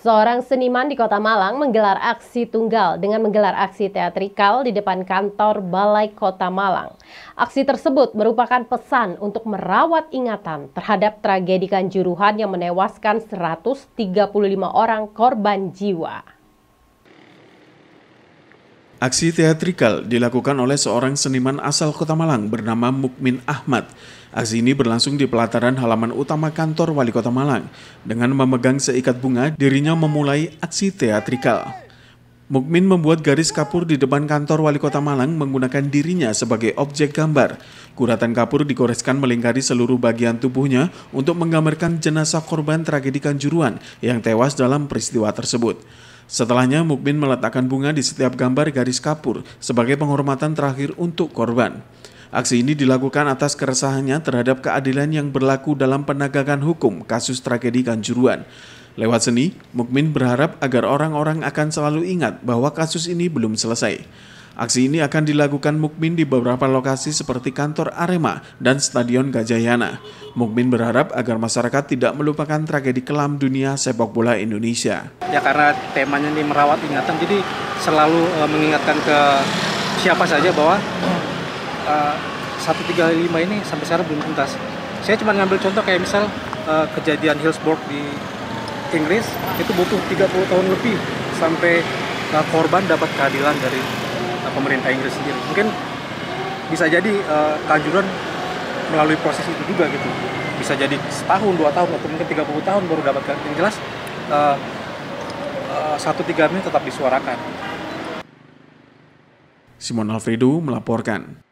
Seorang seniman di Kota Malang menggelar aksi tunggal dengan menggelar aksi teatrikal di depan kantor Balai Kota Malang. Aksi tersebut merupakan pesan untuk merawat ingatan terhadap tragedi Kanjuruhan yang menewaskan 135 orang korban jiwa. Aksi teatrikal dilakukan oleh seorang seniman asal Kota Malang bernama Mukmin Ahmad. Aksi ini berlangsung di pelataran halaman utama kantor Wali Kota Malang. Dengan memegang seikat bunga, dirinya memulai aksi teatrikal. Mukmin membuat garis kapur di depan kantor Wali Kota Malang menggunakan dirinya sebagai objek gambar. Kuratan kapur dikoreskan melingkari seluruh bagian tubuhnya untuk menggambarkan jenazah korban tragedi Kanjuruan yang tewas dalam peristiwa tersebut. Setelahnya, Mukmin meletakkan bunga di setiap gambar garis kapur sebagai penghormatan terakhir untuk korban. Aksi ini dilakukan atas keresahannya terhadap keadilan yang berlaku dalam penegakan hukum kasus tragedi Kanjuruan. Lewat seni, Mukmin berharap agar orang-orang akan selalu ingat bahwa kasus ini belum selesai. Aksi ini akan dilakukan Mukmin di beberapa lokasi seperti kantor Arema dan Stadion Gajayana. Mukmin berharap agar masyarakat tidak melupakan tragedi kelam dunia sepak bola Indonesia. Ya karena temanya ini merawat ingatan, jadi selalu uh, mengingatkan ke siapa saja bahwa uh, eh, 135 ini sampai sekarang belum tuntas. Saya cuma ngambil contoh kayak misal uh, kejadian Hillsborough di Inggris itu butuh 30 tahun lebih sampai uh, korban dapat keadilan dari pemerintah Inggris sendiri. Mungkin bisa jadi uh, eh, kehancuran melalui proses itu juga gitu. Bisa jadi setahun, dua tahun, atau mungkin 30 tahun baru dapat yang jelas uh, uh, satu tiga ini tetap disuarakan. Simon Alfredo melaporkan.